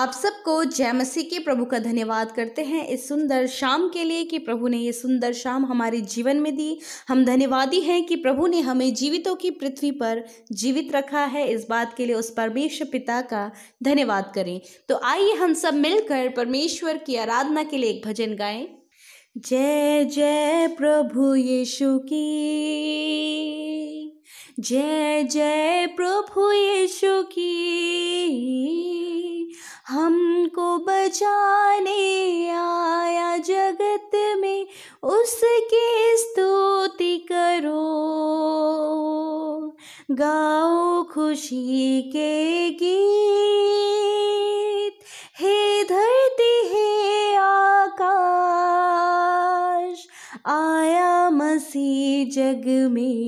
आप सबको जय मसीह के प्रभु का धन्यवाद करते हैं इस सुंदर शाम के लिए कि प्रभु ने ये सुंदर शाम हमारे जीवन में दी हम धन्यवादी हैं कि प्रभु ने हमें जीवितों की पृथ्वी पर जीवित रखा है इस बात के लिए उस परमेश्वर पिता का धन्यवाद करें तो आइए हम सब मिलकर परमेश्वर की आराधना के लिए एक भजन गाएं जय जय प्रभु यीशु की जय जय प्रभु यीशु की हमको बचाने आया जगत में उसकी स्तुति करो गाओ खुशी के गीत हे धरती हे आकाश आया मसीह जग में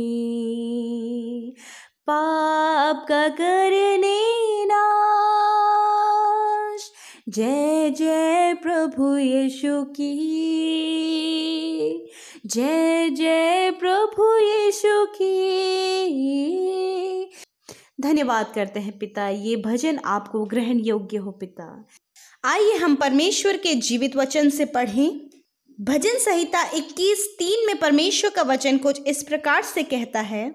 पाप का करने जय जय प्रभु यीशु की जय जय प्रभु यीशु की धन्यवाद करते हैं पिता ये भजन आपको ग्रहण योग्य हो पिता आइए हम परमेश्वर के जीवित वचन से पढ़ें भजन संहिता 21 तीन में परमेश्वर का वचन कुछ इस प्रकार से कहता है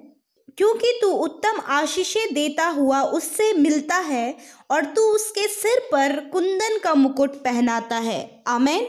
क्योंकि तू उत्तम आशीषें देता हुआ उससे मिलता है और तू उसके सिर पर कुंदन का मुकुट पहनाता है आमेन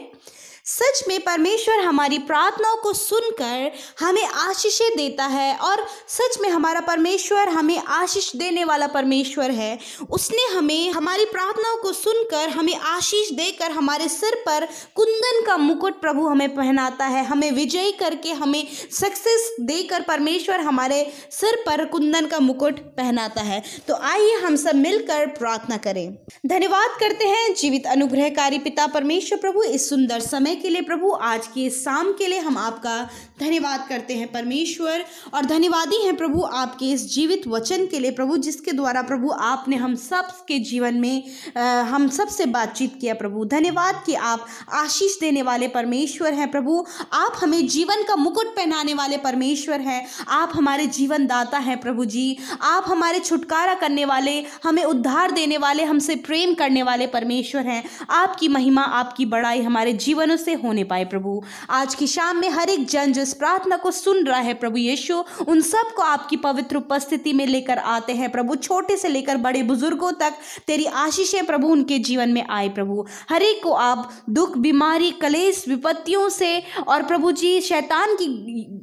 सच में परमेश्वर हमारी प्रार्थनाओं को सुनकर हमें आशीषें देता है और सच में हमारा परमेश्वर हमें आशीष देने वाला परमेश्वर है उसने हमें हमारी प्रार्थनाओं को सुनकर हमें आशीष देकर हमारे सिर पर कुंदन का मुकुट प्रभु हमें पहनाता है हमें विजयी करके हमें सक्सेस देकर परमेश्वर हमारे सिर पर कुंदन का मुकुट पहनाता है तो आइए हम सब मिलकर प्रार्थना करें धन्यवाद करते हैं जीवित अनुग्रहकारी पिता परमेश्वर प्रभु इस सुंदर समय के लिए प्रभु आज के शाम के लिए हम आपका धन्यवाद करते हैं परमेश्वर और धन्यवादी हैं प्रभु आपके इस जीवित वचन के लिए प्रभु जिसके द्वारा प्रभु आपने हम सब के जीवन में आ, हम सब से बातचीत किया प्रभु धन्यवाद कि आप आशीष देने वाले परमेश्वर हैं प्रभु आप हमें जीवन का मुकुट पहनाने वाले परमेश्वर हैं आप हमारे जीवन दाता हैं प्रभु जी आप हमारे छुटकारा करने वाले हमें उद्धार देने वाले हमसे प्रेम करने वाले परमेश्वर हैं आपकी महिमा आपकी बड़ाई हमारे जीवनों से से होने पाए प्रभु आज की शाम में हर एक जन जिस प्रार्थना को सुन रहा है प्रभु यीशु उन सबको आपकी पवित्र उपस्थिति में लेकर आते हैं प्रभु छोटे से लेकर बड़े बुजुर्गों तक तेरी आशीषें प्रभु उनके जीवन में आए प्रभु हर एक को आप दुख बीमारी कलेश विपत्तियों से और प्रभु जी शैतान की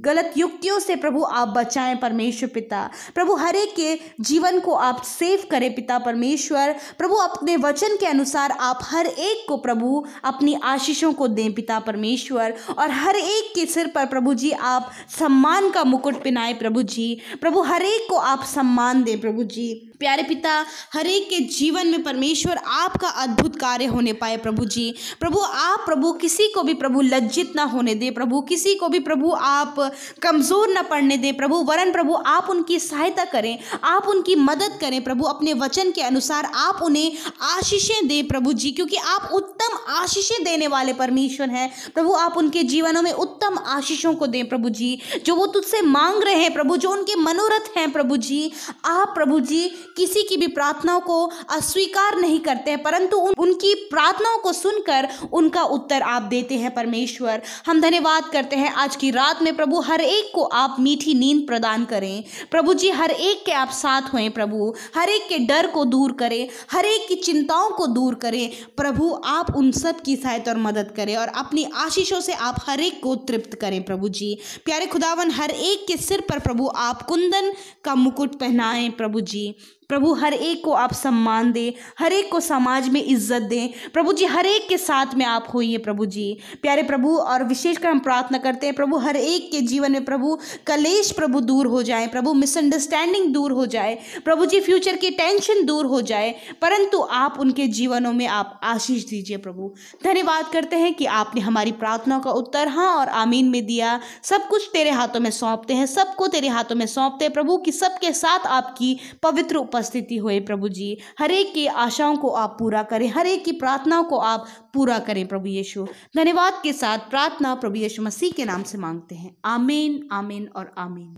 गलत युक्तियों से प्रभु आप बचाएं परमेश्वर पिता प्रभु हर एक के जीवन को आप सेव करें पिता परमेश्वर प्रभु अपने वचन के अनुसार आप हर एक को प्रभु अपनी आशीषों को दें पिता परमेश्वर और हर एक के सिर पर प्रभु जी आप सम्मान का मुकुट पिनाएं प्रभु जी प्रभु हर एक को आप सम्मान दें प्रभु जी प्यारे पिता हर एक के जीवन में परमेश्वर आपका अद्भुत कार्य होने पाए प्रभु जी प्रभु आप प्रभु किसी को भी प्रभु लज्जित ना होने दे प्रभु किसी को भी प्रभु आप कमज़ोर ना पड़ने दे प्रभु वरन प्रभु आप उनकी सहायता करें आप उनकी मदद करें प्रभु अपने वचन के अनुसार आप उन्हें आशीषें दें प्रभु जी क्योंकि आप आशीषें देने वाले परमेश्वर हैं प्रभु आप उनके जीवनों में उत्तम आशीषों को दें प्रभु जी जो वो तुझसे मांग रहे हैं प्रभु जो उनके मनोरथ हैं प्रभु जी आप प्रभु जी किसी की भी प्रार्थनाओं को अस्वीकार नहीं करते हैं परंतु उन, उनकी प्रार्थनाओं को सुनकर उनका उत्तर आप देते हैं परमेश्वर हम धन्यवाद करते हैं आज की रात में प्रभु हर एक को आप मीठी नींद प्रदान करें प्रभु जी हर एक के आप साथ हुए प्रभु हर एक के डर को दूर करें हर एक की चिंताओं को दूर करें प्रभु आप उन सब की सहायता और मदद करें और अपनी आशीषों से आप हर एक को तृप्त करें प्रभु जी प्यारे खुदावन हर एक के सिर पर प्रभु आप कुंदन का मुकुट पहनाएं प्रभु जी प्रभु हर एक को आप सम्मान दें हर एक को समाज में इज्जत दें प्रभु जी हर एक के साथ में आप होइए प्रभु जी प्यारे प्रभु और विशेषकर हम प्रार्थना करते हैं प्रभु हर एक के जीवन में प्रभु कलेश प्रभु दूर हो जाए प्रभु मिसअंडरस्टैंडिंग दूर हो जाए प्रभु जी फ्यूचर की टेंशन दूर हो जाए परंतु आप उनके जीवनों में आप आशीष दीजिए प्रभु धन्यवाद करते हैं कि आपने हमारी प्रार्थना का उत्तर हाँ और आमीन में दिया सब कुछ तेरे हाथों में सौंपते हैं सबको तेरे हाथों में सौंपते हैं प्रभु कि सबके साथ आपकी पवित्र उपस्थिति होए प्रभु जी हर एक की आशाओं को आप पूरा करें हर एक की प्रार्थनाओं को आप पूरा करें प्रभु यीशु धन्यवाद के साथ प्रार्थना प्रभु यीशु मसीह के नाम से मांगते हैं आमीन आमीन और आमीन